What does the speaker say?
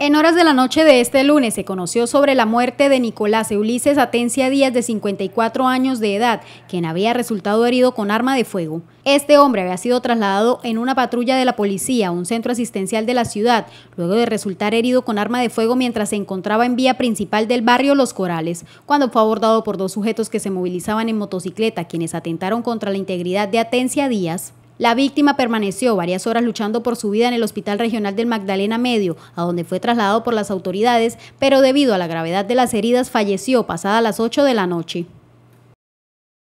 En horas de la noche de este lunes se conoció sobre la muerte de Nicolás Ulises Atencia Díaz, de 54 años de edad, quien había resultado herido con arma de fuego. Este hombre había sido trasladado en una patrulla de la policía a un centro asistencial de la ciudad, luego de resultar herido con arma de fuego mientras se encontraba en vía principal del barrio Los Corales, cuando fue abordado por dos sujetos que se movilizaban en motocicleta, quienes atentaron contra la integridad de Atencia Díaz. La víctima permaneció varias horas luchando por su vida en el Hospital Regional del Magdalena Medio, a donde fue trasladado por las autoridades, pero debido a la gravedad de las heridas falleció pasada las 8 de la noche.